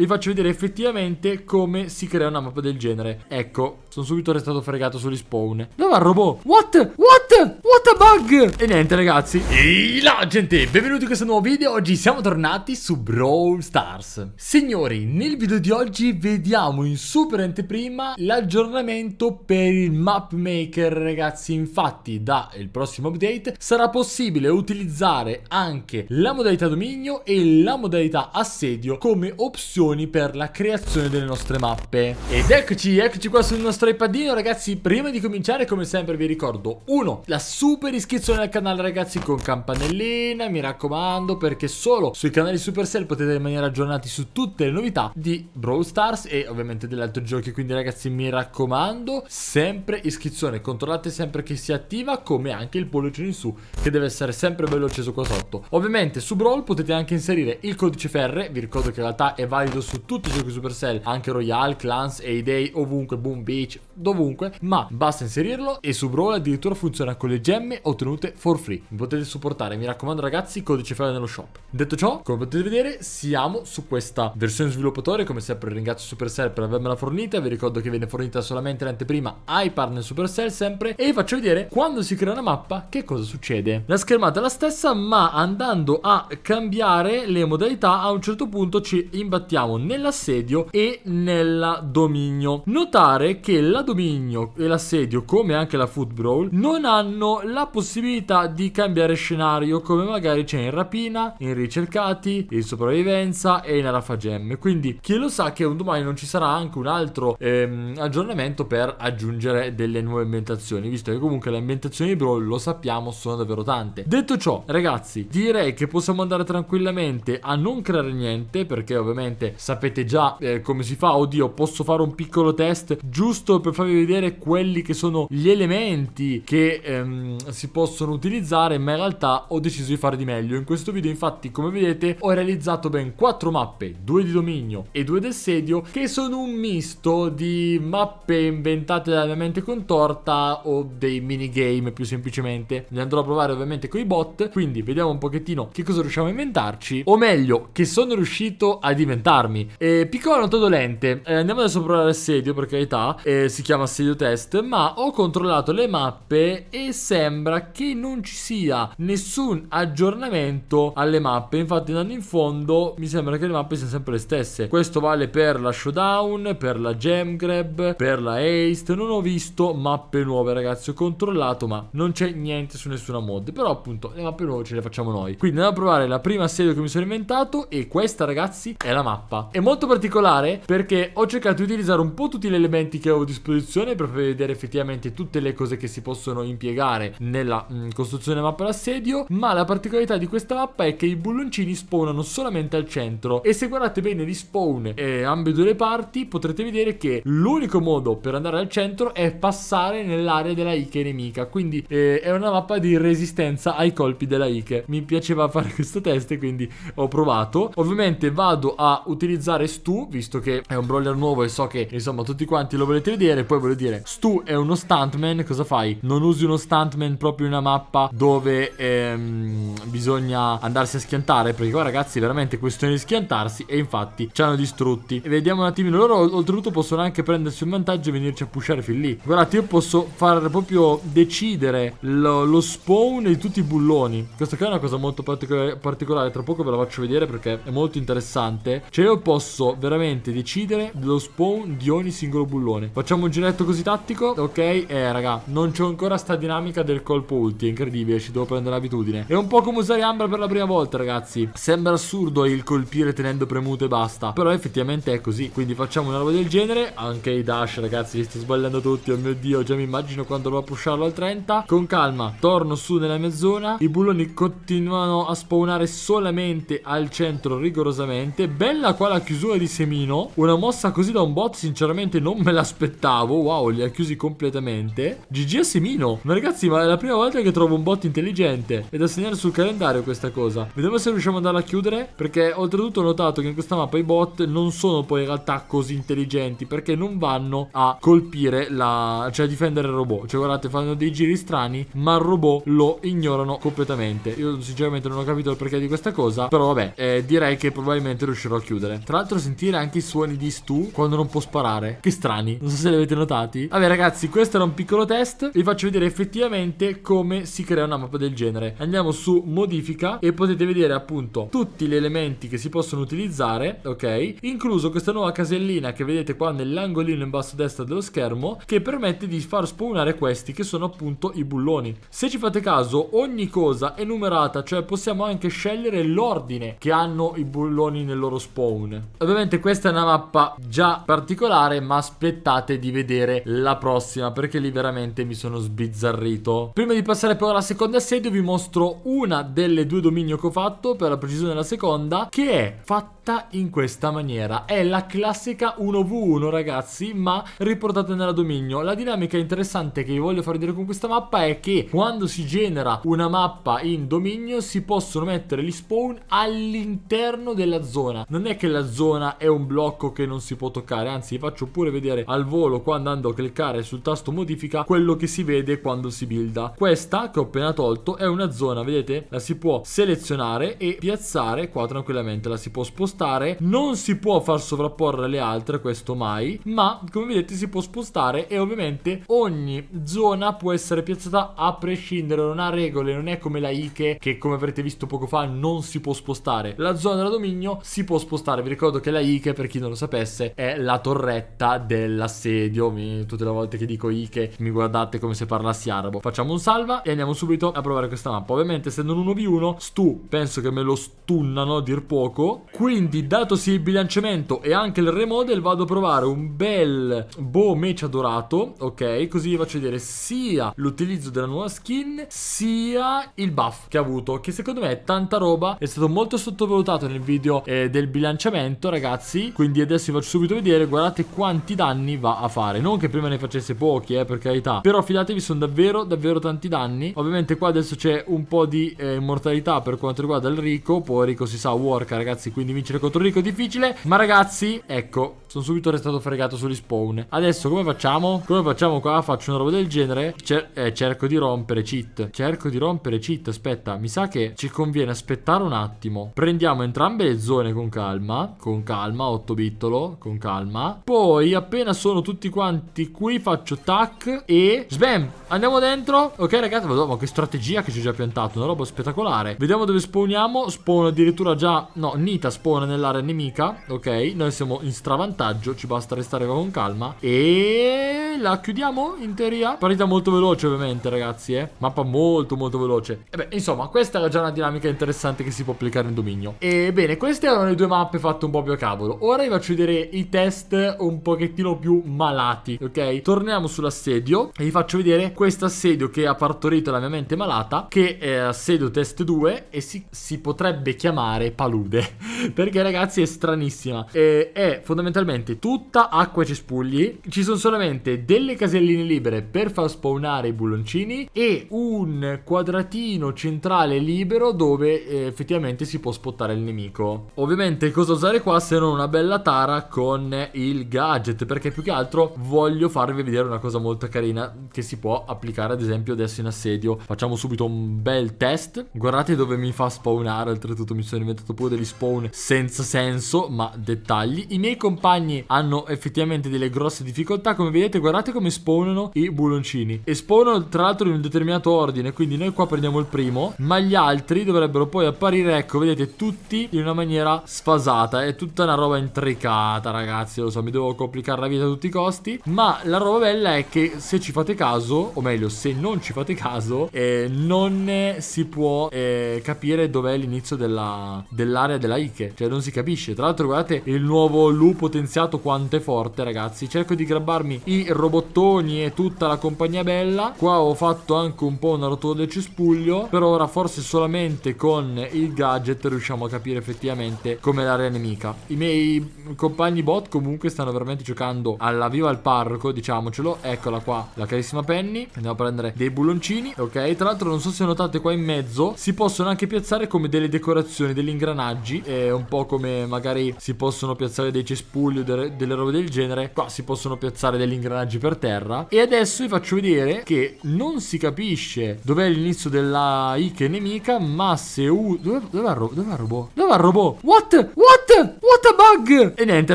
vi faccio vedere effettivamente come si crea una mappa del genere. Ecco, sono subito restato fregato sugli spawn. Dove va il robot? What? What? What a bug! E niente ragazzi. Ehi là gente, benvenuti in questo nuovo video. Oggi siamo tornati su Brawl Stars. Signori, nel video di oggi vediamo in super anteprima l'aggiornamento per il map maker ragazzi. Infatti dal prossimo update sarà possibile utilizzare anche la modalità dominio e la modalità assedio come opzioni per la creazione delle nostre mappe. Ed eccoci, eccoci qua sul nostro iPadino ragazzi. Prima di cominciare come sempre vi ricordo 1 la super iscrizione al canale ragazzi con campanellina, mi raccomando, perché solo sui canali Supercell potete rimanere aggiornati su tutte le novità di Brawl Stars e ovviamente degli altri giochi, quindi ragazzi mi raccomando, sempre iscrizione, controllate sempre che si attiva, come anche il pollice in su, che deve essere sempre bello acceso qua sotto. Ovviamente su Brawl potete anche inserire il codice ferre, vi ricordo che in realtà è valido su tutti i giochi Supercell, anche Royal, Clans, A-Day, ovunque, Boom Beach, dovunque, ma basta inserirlo e su Brawl addirittura funziona con le gemme ottenute for free. Mi potete supportare, mi raccomando ragazzi, codice FEO nello shop. Detto ciò, come potete vedere, siamo su questa versione sviluppatore, come sempre ringrazio Supercell per avermela fornita, vi ricordo che viene fornita solamente l'anteprima ai partner Supercell sempre e vi faccio vedere quando si crea una mappa che cosa succede. La schermata è la stessa, ma andando a cambiare le modalità a un certo punto ci imbattiamo nell'assedio e nella dominio. Notare che la dominio e l'assedio, come anche la foot brawl, non hanno hanno la possibilità di cambiare scenario come magari c'è in rapina, in ricercati, in sopravvivenza e in arafagemme. Quindi chi lo sa che un domani non ci sarà anche un altro ehm, aggiornamento per aggiungere delle nuove ambientazioni, visto che comunque le ambientazioni di Brawl lo sappiamo sono davvero tante. Detto ciò, ragazzi, direi che possiamo andare tranquillamente a non creare niente perché ovviamente sapete già eh, come si fa. Oddio, posso fare un piccolo test giusto per farvi vedere quelli che sono gli elementi che eh, Ehm, si possono utilizzare ma in realtà ho deciso di fare di meglio in questo video infatti come vedete ho realizzato ben 4 mappe 2 di dominio e 2 del sedio che sono un misto di mappe inventate dalla mia mente contorta o dei minigame più semplicemente le andrò a provare ovviamente con i bot quindi vediamo un pochettino che cosa riusciamo a inventarci o meglio che sono riuscito a diventarmi eh, piccola nota dolente eh, andiamo adesso a provare il sedio per carità eh, si chiama sedio test ma ho controllato le mappe e e sembra che non ci sia nessun aggiornamento alle mappe. Infatti andando in fondo mi sembra che le mappe siano sempre le stesse. Questo vale per la Showdown, per la Gem Grab, per la Haste. Non ho visto mappe nuove ragazzi, ho controllato ma non c'è niente su nessuna mod. Però appunto le mappe nuove ce le facciamo noi. Quindi andiamo a provare la prima serie che mi sono inventato e questa ragazzi è la mappa. È molto particolare perché ho cercato di utilizzare un po' tutti gli elementi che avevo a disposizione per vedere effettivamente tutte le cose che si possono impiegare impiegare nella mh, mm, costruzione mappa d'assedio, ma la particolarità di questa mappa è che i bulloncini spawnano solamente al centro e se guardate bene gli spawn eh, ambedue le parti potrete vedere che l'unico modo per andare al centro è passare nell'area della Ike nemica, quindi eh, è una mappa di resistenza ai colpi della Ike. Mi piaceva fare questo test quindi ho provato. Ovviamente vado a utilizzare Stu, visto che è un brawler nuovo e so che insomma tutti quanti lo volete vedere, poi voglio dire Stu è uno stuntman, cosa fai? Non usi uno stuntman proprio in una mappa dove ehm, bisogna andarsi a schiantare perché qua ragazzi è veramente questione di schiantarsi e infatti ci hanno distrutti e vediamo un attimino loro oltretutto possono anche prendersi un vantaggio e venirci a pushare fin lì guardate io posso far proprio decidere lo, lo spawn di tutti i bulloni questa qua è una cosa molto particola particolare tra poco ve la faccio vedere perché è molto interessante cioè io posso veramente decidere lo spawn di ogni singolo bullone facciamo un giretto così tattico ok eh raga non c'ho ancora sta dinamica dinamica del colpo ulti, è incredibile, ci devo prendere l'abitudine. È un po' come usare Ambra per la prima volta, ragazzi. Sembra assurdo il colpire tenendo premuto e basta, però effettivamente è così. Quindi facciamo una roba del genere, anche i dash, ragazzi, li sto sbagliando tutti, oh mio Dio, già mi immagino quando dovrò pusharlo al 30. Con calma, torno su nella mia zona, i bulloni continuano a spawnare solamente al centro rigorosamente. Bella qua la chiusura di Semino, una mossa così da un bot sinceramente non me l'aspettavo. Wow, li ha chiusi completamente. GG a Semino, non Ragazzi, ma è la prima volta che trovo un bot intelligente. È da segnare sul calendario questa cosa. Vediamo se riusciamo ad andare a chiudere. Perché oltretutto ho notato che in questa mappa i bot non sono poi in realtà così intelligenti. Perché non vanno a colpire la... Cioè a difendere il robot. Cioè guardate, fanno dei giri strani. Ma il robot lo ignorano completamente. Io sinceramente non ho capito il perché di questa cosa. Però vabbè, eh, direi che probabilmente riuscirò a chiudere. Tra l'altro sentire anche i suoni di Stu quando non può sparare. Che strani. Non so se li avete notati. Vabbè ragazzi, questo era un piccolo test. Vi faccio vedere effettivamente effettivamente come si crea una mappa del genere. Andiamo su modifica e potete vedere appunto tutti gli elementi che si possono utilizzare, ok? Incluso questa nuova casellina che vedete qua nell'angolino in basso a destra dello schermo che permette di far spawnare questi che sono appunto i bulloni. Se ci fate caso ogni cosa è numerata, cioè possiamo anche scegliere l'ordine che hanno i bulloni nel loro spawn. Ovviamente questa è una mappa già particolare ma aspettate di vedere la prossima perché lì veramente mi sono sbizzarrito smarrito. Prima di passare però alla seconda sedia vi mostro una delle due dominio che ho fatto, per la precisione la seconda, che è fatta fatta in questa maniera. È la classica 1v1 ragazzi, ma riportata nella dominio. La dinamica interessante che vi voglio far vedere con questa mappa è che quando si genera una mappa in dominio si possono mettere gli spawn all'interno della zona. Non è che la zona è un blocco che non si può toccare, anzi vi faccio pure vedere al volo qua andando a cliccare sul tasto modifica quello che si vede quando si builda. Questa che ho appena tolto è una zona, vedete, la si può selezionare e piazzare qua tranquillamente, la si può spostare spostare, non si può far sovrapporre le altre, questo mai, ma come vedete si può spostare e ovviamente ogni zona può essere piazzata a prescindere, non ha regole, non è come la Ike che come avrete visto poco fa non si può spostare. La zona della dominio si può spostare, vi ricordo che la Ike per chi non lo sapesse è la torretta dell'assedio, tutte le volte che dico Ike mi guardate come se parlassi arabo. Facciamo un salva e andiamo subito a provare questa mappa, ovviamente essendo un 1v1 stu penso che me lo stunnano a dir poco, quindi quindi datosi il bilanciamento e anche il remodel vado a provare un bel bow meccia dorato Ok così vi faccio vedere sia l'utilizzo della nuova skin sia il buff che ha avuto Che secondo me è tanta roba È stato molto sottovalutato nel video eh, del bilanciamento ragazzi Quindi adesso vi faccio subito vedere guardate quanti danni va a fare Non che prima ne facesse pochi eh per carità Però fidatevi sono davvero davvero tanti danni Ovviamente qua adesso c'è un po' di eh, immortalità per quanto riguarda il Rico Poi Rico si sa work ragazzi quindi vince difficile, contro Rico è difficile, ma ragazzi, ecco, sono subito restato fregato sugli spawn. Adesso come facciamo? Come facciamo qua? Faccio una roba del genere. Cer eh, cerco di rompere cheat. Cerco di rompere cheat. Aspetta, mi sa che ci conviene aspettare un attimo. Prendiamo entrambe le zone con calma. Con calma, 8 bittolo. Con calma. Poi appena sono tutti quanti qui faccio tac e sbam. Andiamo dentro. Ok ragazzi, vado, ma che strategia che ci ho già piantato. Una roba spettacolare. Vediamo dove spawniamo. Spawn addirittura già... No, Nita spawna nell'area nemica. Ok, noi siamo in stravantaggio vantaggio, ci basta restare con calma e la chiudiamo in teoria. Partita molto veloce ovviamente ragazzi, eh. Mappa molto molto veloce. E beh, insomma, questa era già una dinamica interessante che si può applicare in dominio. Ebbene, queste erano le due mappe fatte un po' più a cavolo. Ora vi faccio vedere i test un pochettino più malati, ok? Torniamo sull'assedio e vi faccio vedere questo assedio che ha partorito la mia mente malata, che è assedio test 2 e si, si potrebbe chiamare palude, perché ragazzi è stranissima. E, è fondamentalmente praticamente tutta acqua e cespugli. Ci sono solamente delle caselline libere per far spawnare i bulloncini e un quadratino centrale libero dove eh, effettivamente si può spottare il nemico. Ovviamente cosa usare qua se non una bella tara con il gadget perché più che altro voglio farvi vedere una cosa molto carina che si può applicare ad esempio adesso in assedio. Facciamo subito un bel test. Guardate dove mi fa spawnare, oltretutto mi sono inventato pure degli spawn senza senso, ma dettagli. I miei compagni compagni hanno effettivamente delle grosse difficoltà. Come vedete, guardate come spawnano i buloncini. E spawnano tra l'altro in un determinato ordine, quindi noi qua prendiamo il primo, ma gli altri dovrebbero poi apparire, ecco, vedete, tutti in una maniera sfasata. È tutta una roba intricata, ragazzi, lo so, mi devo complicare la vita a tutti i costi. Ma la roba bella è che se ci fate caso, o meglio, se non ci fate caso, eh, non si può eh, capire dov'è l'inizio dell'area della, Ike. Cioè non si capisce. Tra l'altro guardate il nuovo Lu potenziale potenziato quanto è forte ragazzi cerco di grabbarmi i robottoni e tutta la compagnia bella qua ho fatto anche un po' una rotola del cespuglio per ora forse solamente con il gadget riusciamo a capire effettivamente come l'area nemica i miei compagni bot comunque stanno veramente giocando alla viva al parco diciamocelo eccola qua la carissima Penny andiamo a prendere dei bulloncini ok tra l'altro non so se notate qua in mezzo si possono anche piazzare come delle decorazioni degli ingranaggi eh, un po' come magari si possono piazzare dei cespugli o de delle robe del genere, qua si possono piazzare degli ingranaggi per terra. E adesso vi faccio vedere che non si capisce dov'è l'inizio della Ike nemica, ma se U... dove dov il robot? Dove il il robot? What? What? What a bug! E niente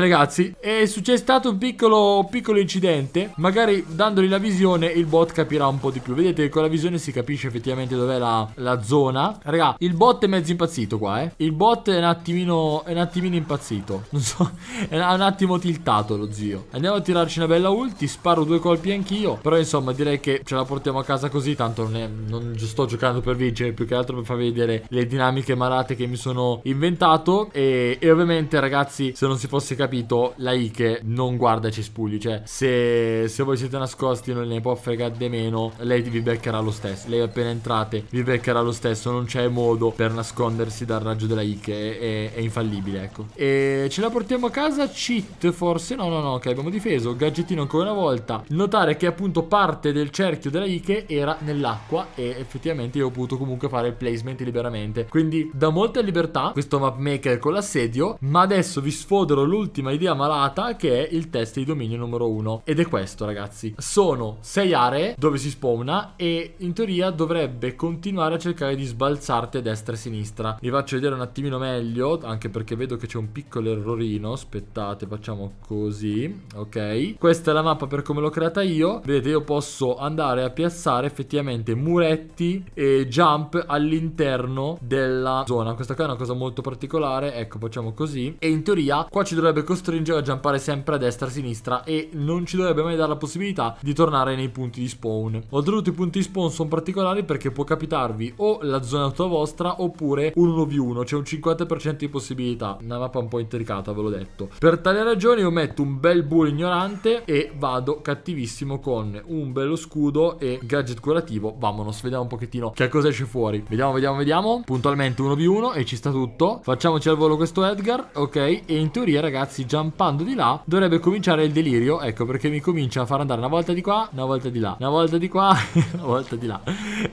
ragazzi, è successo stato un piccolo, piccolo incidente. Magari dandogli la visione il bot capirà un po' di più. Vedete che con la visione si capisce effettivamente dov'è la, la, zona. Raga, il bot è mezzo impazzito qua, eh. Il bot è un attimino, è un attimino impazzito. Non so, è un attimo tiltato lo zio. Andiamo a tirarci una bella ulti, sparo due colpi anch'io. Però insomma direi che ce la portiamo a casa così, tanto non, è, non sto giocando per vincere, più che altro per far vedere le dinamiche malate che mi sono inventato. E, e ovviamente ragazzi ragazzi, se non si fosse capito, la Ike non guarda i cespugli. Cioè, se, se voi siete nascosti non ne può fregare di meno, lei vi beccherà lo stesso. Lei appena entrate vi beccherà lo stesso. Non c'è modo per nascondersi dal raggio della Ike. È, è infallibile, ecco. E ce la portiamo a casa? Cheat, forse? No, no, no, ok, abbiamo difeso. Gadgetino ancora una volta. Notare che appunto parte del cerchio della Ike era nell'acqua e effettivamente io ho potuto comunque fare il placement liberamente. Quindi da molta libertà questo mapmaker con l'assedio, ma adesso adesso vi sfodero l'ultima idea malata che è il test di dominio numero 1 ed è questo ragazzi. Sono 6 aree dove si spawna e in teoria dovrebbe continuare a cercare di sbalzarti a destra e a sinistra. Vi faccio vedere un attimino meglio anche perché vedo che c'è un piccolo errorino. Aspettate facciamo così ok. Questa è la mappa per come l'ho creata io. Vedete io posso andare a piazzare effettivamente muretti e jump all'interno della zona. Questa qua è una cosa molto particolare ecco facciamo così e in teoria qua ci dovrebbe costringere a giampare sempre a destra e a sinistra e non ci dovrebbe mai dare la possibilità di tornare nei punti di spawn. Oltretutto i punti di spawn sono particolari perché può capitarvi o la zona auto vostra oppure un 1v1, c'è un 50% di possibilità. Una mappa un po' intricata ve l'ho detto. Per tale ragione io metto un bel bull ignorante e vado cattivissimo con un bello scudo e gadget curativo. Vamonos, vediamo un pochettino che cosa esce fuori. Vediamo, vediamo, vediamo. Puntualmente 1v1 e ci sta tutto. Facciamoci al volo questo Edgar. Ok ok? E in teoria ragazzi giampando di là dovrebbe cominciare il delirio, ecco perché mi comincia a far andare una volta di qua, una volta di là, una volta di qua, una volta di là.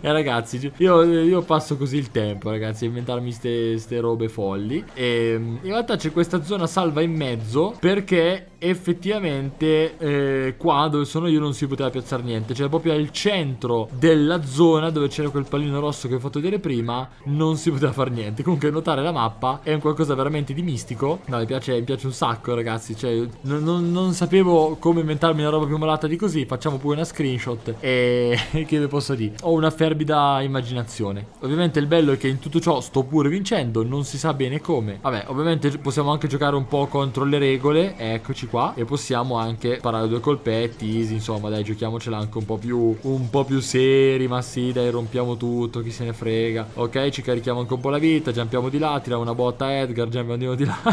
E ragazzi io, io passo così il tempo ragazzi a inventarmi queste robe folli. E ehm, in realtà c'è questa zona salva in mezzo perché effettivamente eh, qua dove sono io non si poteva piazzare niente cioè proprio al centro della zona dove c'era quel pallino rosso che ho fatto vedere prima non si poteva fare niente comunque notare la mappa è un qualcosa veramente di mistico No, mi piace, mi piace un sacco, ragazzi. Cioè, non, non, non, sapevo come inventarmi una roba più malata di così. Facciamo pure una screenshot. E che vi posso dire? Ho una fervida immaginazione. Ovviamente il bello è che in tutto ciò sto pure vincendo. Non si sa bene come. Vabbè, ovviamente possiamo anche giocare un po' contro le regole. Eccoci qua. E possiamo anche parare due colpetti. Easy, insomma, dai, giochiamocela anche un po' più. Un po' più seri. Ma sì, dai, rompiamo tutto. Chi se ne frega. Ok, ci carichiamo anche un po' la vita. Giampiamo di là. Tira una botta a Edgar. Giampiamo di là.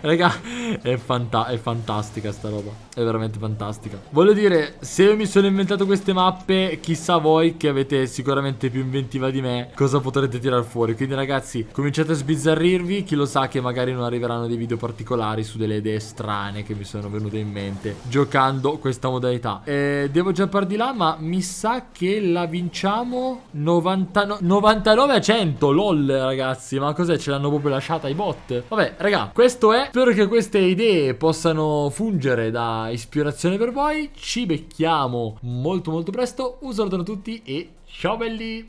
Raga, è, fanta è, fantastica sta roba. È veramente fantastica. Voglio dire, se io mi sono inventato queste mappe, chissà voi che avete sicuramente più inventiva di me, cosa potrete tirare fuori. Quindi ragazzi, cominciate a sbizzarrirvi. Chi lo sa che magari non arriveranno dei video particolari su delle idee strane che mi sono venute in mente giocando questa modalità. Eh, devo par di là, ma mi sa che la vinciamo 90, 99 a 100. LOL, ragazzi. Ma cos'è? Ce l'hanno proprio lasciata i bot. Vabbè, raga, questo è comunque, spero che queste idee possano fungere da ispirazione per voi. Ci becchiamo molto molto presto. Un saluto a tutti e ciao belli!